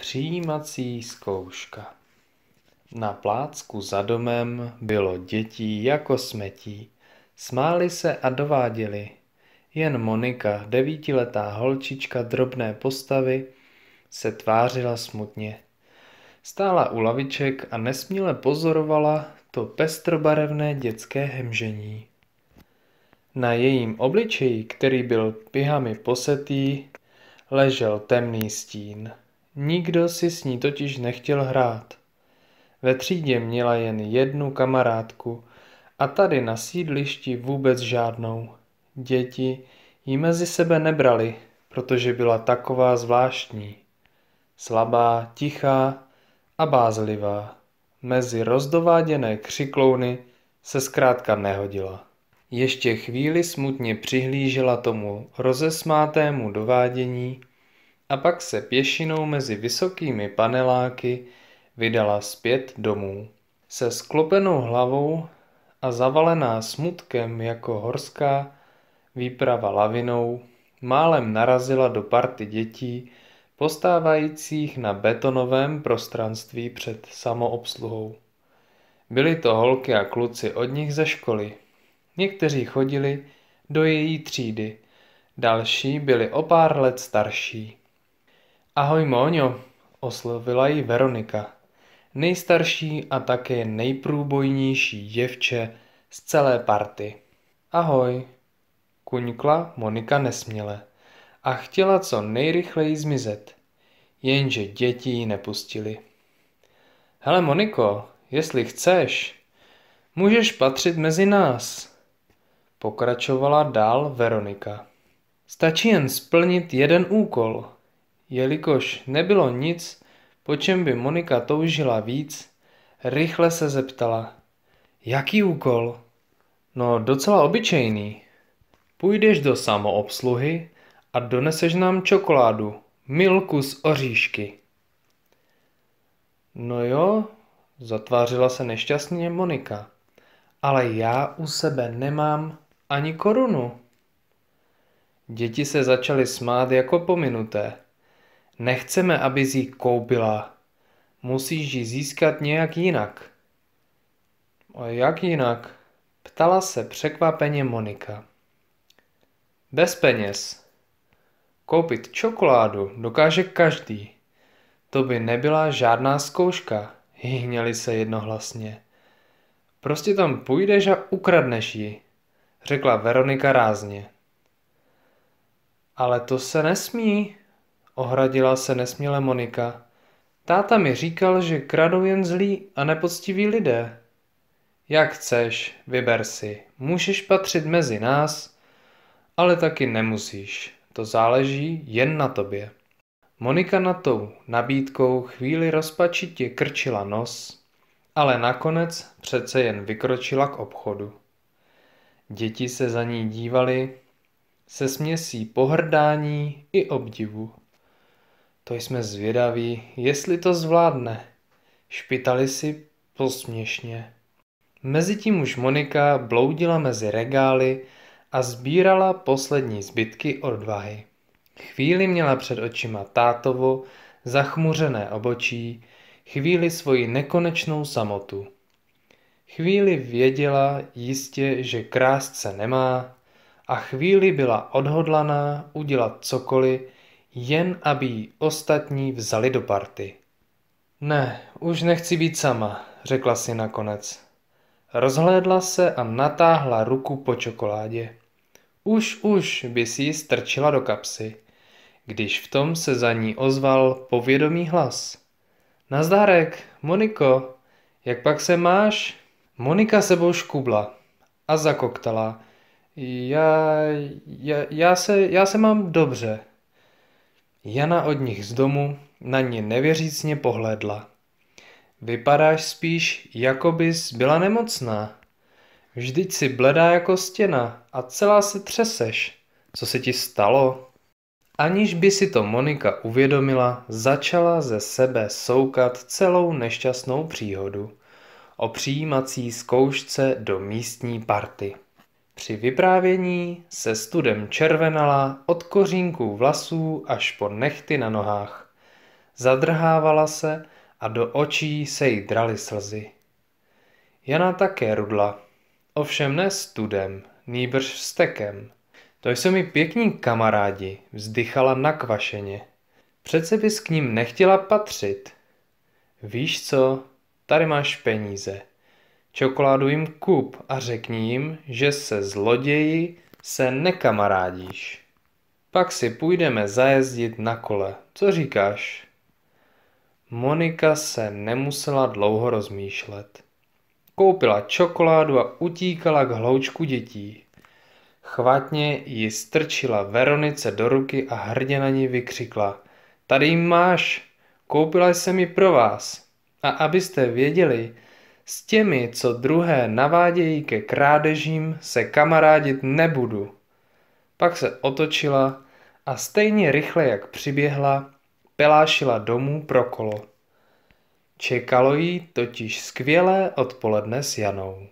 Přijímací zkouška. Na plácku za domem bylo dětí jako smetí. Smáli se a dováděli. Jen Monika, devítiletá holčička drobné postavy, se tvářila smutně. Stála u laviček a nesmíle pozorovala to pestrobarevné dětské hemžení. Na jejím obličeji, který byl pihami posetý, ležel temný stín. Nikdo si s ní totiž nechtěl hrát. Ve třídě měla jen jednu kamarádku a tady na sídlišti vůbec žádnou. Děti ji mezi sebe nebrali, protože byla taková zvláštní. Slabá, tichá a bázlivá. Mezi rozdováděné křiklouny se zkrátka nehodila. Ještě chvíli smutně přihlížela tomu rozesmátému dovádění a pak se pěšinou mezi vysokými paneláky vydala zpět domů. Se sklopenou hlavou a zavalená smutkem jako horská výprava lavinou, málem narazila do party dětí, postávajících na betonovém prostranství před samoobsluhou. Byly to holky a kluci od nich ze školy. Někteří chodili do její třídy, další byli o pár let starší. Ahoj Móňo, oslovila ji Veronika. Nejstarší a také nejprůbojnější děvče z celé party. Ahoj, kuňkla Monika nesměle a chtěla co nejrychleji zmizet, jenže děti ji nepustili. Hele Moniko, jestli chceš, můžeš patřit mezi nás, pokračovala dál Veronika. Stačí jen splnit jeden úkol – Jelikož nebylo nic, po čem by Monika toužila víc, rychle se zeptala. Jaký úkol? No docela obyčejný. Půjdeš do samoobsluhy a doneseš nám čokoládu, milku z oříšky. No jo, zatvářila se nešťastně Monika. Ale já u sebe nemám ani korunu. Děti se začaly smát jako pominuté. Nechceme, aby ji koupila. Musíš ji získat nějak jinak. A jak jinak? Ptala se překvapeně Monika. Bez peněz. Koupit čokoládu dokáže každý. To by nebyla žádná zkouška, hýhněli se jednohlasně. Prostě tam půjdeš a ukradneš ji, řekla Veronika rázně. Ale to se nesmí, ohradila se nesměle Monika. Táta mi říkal, že kradou jen zlí a nepoctiví lidé. Jak chceš, vyber si. Můžeš patřit mezi nás, ale taky nemusíš. To záleží jen na tobě. Monika na tou nabídkou chvíli rozpačitě krčila nos, ale nakonec přece jen vykročila k obchodu. Děti se za ní dívali se směsí pohrdání i obdivu. To jsme zvědaví, jestli to zvládne. Špitali si posměšně. Mezitím už Monika bloudila mezi regály a sbírala poslední zbytky odvahy. Chvíli měla před očima tátovo, zachmuřené obočí, chvíli svoji nekonečnou samotu. Chvíli věděla jistě, že krást se nemá a chvíli byla odhodlaná udělat cokoliv, jen aby ji ostatní vzali do party. Ne, už nechci být sama, řekla si nakonec. Rozhlédla se a natáhla ruku po čokoládě. Už, už by si ji strčila do kapsy, když v tom se za ní ozval povědomý hlas. Nazdárek, Moniko, jak pak se máš? Monika sebou škubla a zakoktala. Já, já, já, se, já se mám dobře. Jana od nich z domu na ně nevěřícně pohlédla. Vypadáš spíš, jako bys byla nemocná. Vždyť si bledá jako stěna a celá se třeseš. Co se ti stalo? Aniž by si to Monika uvědomila, začala ze sebe soukat celou nešťastnou příhodu o přijímací zkoušce do místní party. Při vyprávění se studem červenala od kořínků vlasů až po nechty na nohách. Zadrhávala se a do očí se jí draly slzy. Jana také rudla, ovšem ne studem, nýbrž vstekem. To jsou mi pěkní kamarádi, vzdychala nakvašeně. Přece bys k ním nechtěla patřit. Víš co, tady máš peníze. Čokoládu jim kup a řekni jim, že se zloději se nekamarádíš. Pak si půjdeme zajezdit na kole. Co říkáš? Monika se nemusela dlouho rozmýšlet. Koupila čokoládu a utíkala k hloučku dětí. Chvatně ji strčila Veronice do ruky a hrdě na ní vykřikla. Tady jim máš, koupila jsem ji pro vás. A abyste věděli, s těmi, co druhé navádějí ke krádežím, se kamarádit nebudu. Pak se otočila a stejně rychle, jak přiběhla, pelášila domů pro kolo. Čekalo jí totiž skvělé odpoledne s Janou.